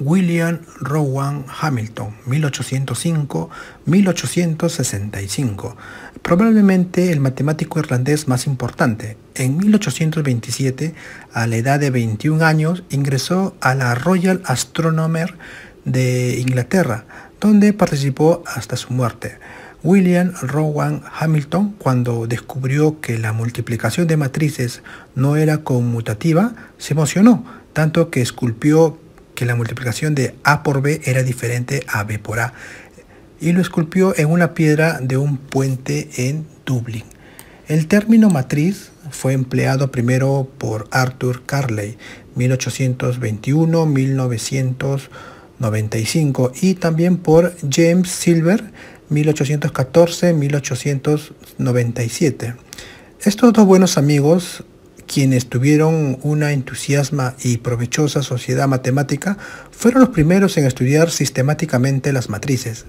William Rowan Hamilton, 1805-1865, probablemente el matemático irlandés más importante. En 1827, a la edad de 21 años, ingresó a la Royal Astronomer de Inglaterra, donde participó hasta su muerte. William Rowan Hamilton, cuando descubrió que la multiplicación de matrices no era conmutativa, se emocionó, tanto que esculpió que la multiplicación de A por B era diferente a B por A y lo esculpió en una piedra de un puente en Dublín. El término matriz fue empleado primero por Arthur Carley 1821-1995 y también por James Silver 1814-1897. Estos dos buenos amigos quienes tuvieron una entusiasma y provechosa sociedad matemática fueron los primeros en estudiar sistemáticamente las matrices.